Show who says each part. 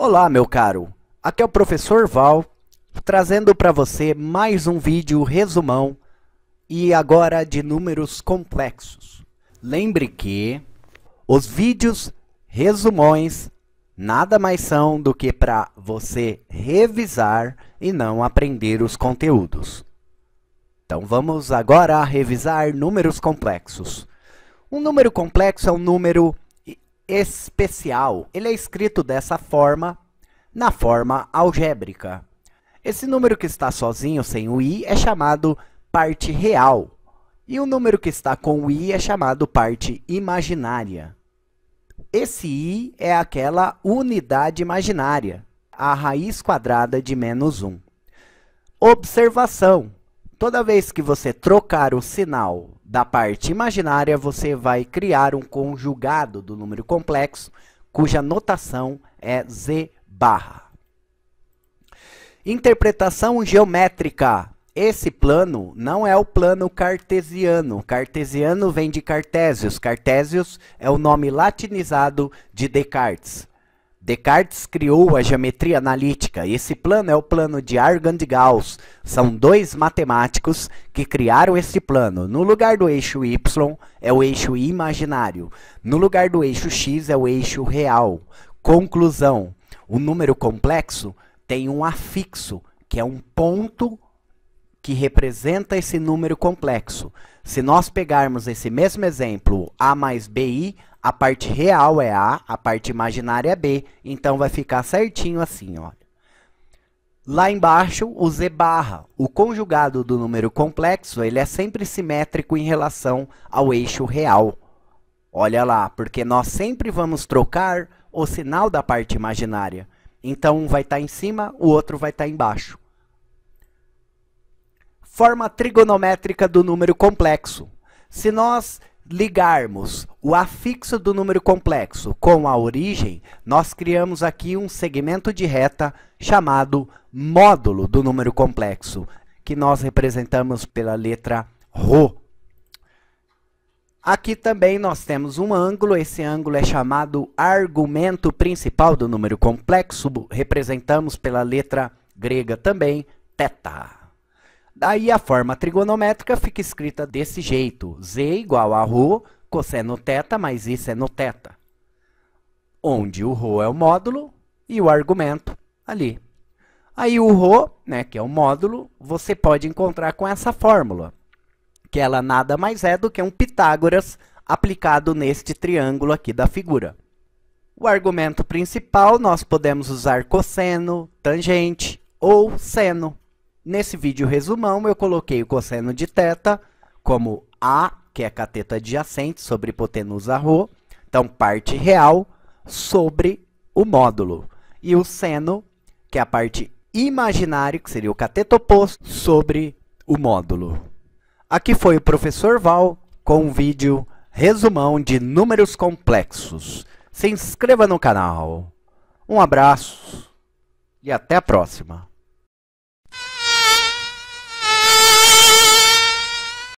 Speaker 1: Olá, meu caro. Aqui é o professor Val, trazendo para você mais um vídeo resumão e agora de números complexos. Lembre que os vídeos resumões nada mais são do que para você revisar e não aprender os conteúdos. Então vamos agora revisar números complexos. Um número complexo é um número especial. Ele é escrito dessa forma, na forma algébrica. Esse número que está sozinho, sem o i, é chamado parte real. E o número que está com o i é chamado parte imaginária. Esse i é aquela unidade imaginária, a raiz quadrada de menos 1. Observação. Toda vez que você trocar o sinal da parte imaginária, você vai criar um conjugado do número complexo, cuja notação é z barra. Interpretação geométrica. Esse plano não é o plano cartesiano. Cartesiano vem de Cartésios. Cartésios é o nome latinizado de Descartes. Descartes criou a geometria analítica. Esse plano é o plano de Argand Gauss. São dois matemáticos que criaram esse plano. No lugar do eixo y é o eixo imaginário. No lugar do eixo x é o eixo real. Conclusão: o número complexo tem um afixo, que é um ponto que representa esse número complexo. Se nós pegarmos esse mesmo exemplo, a mais bi, a parte real é A, a parte imaginária é B. Então, vai ficar certinho assim, olha. Lá embaixo, o Z barra. O conjugado do número complexo ele é sempre simétrico em relação ao eixo real. Olha lá, porque nós sempre vamos trocar o sinal da parte imaginária. Então, um vai estar tá em cima, o outro vai estar tá embaixo. Forma trigonométrica do número complexo. Se nós ligarmos o afixo do número complexo com a origem, nós criamos aqui um segmento de reta chamado módulo do número complexo, que nós representamos pela letra ρ. Aqui também nós temos um ângulo, esse ângulo é chamado argumento principal do número complexo, representamos pela letra grega também, θ. Daí a forma trigonométrica fica escrita desse jeito. Z igual a ρ, cosseno θ mais i seno θ. Onde o ρ é o módulo e o argumento ali. Aí o ρ, né, que é o módulo, você pode encontrar com essa fórmula, que ela nada mais é do que um Pitágoras aplicado neste triângulo aqui da figura. O argumento principal, nós podemos usar cosseno, tangente ou seno. Nesse vídeo resumão, eu coloquei o cosseno de θ como A, que é cateto adjacente, sobre hipotenusa Rho. então parte real, sobre o módulo. E o seno, que é a parte imaginária, que seria o cateto oposto, sobre o módulo. Aqui foi o professor Val com um vídeo resumão de números complexos. Se inscreva no canal. Um abraço e até a próxima.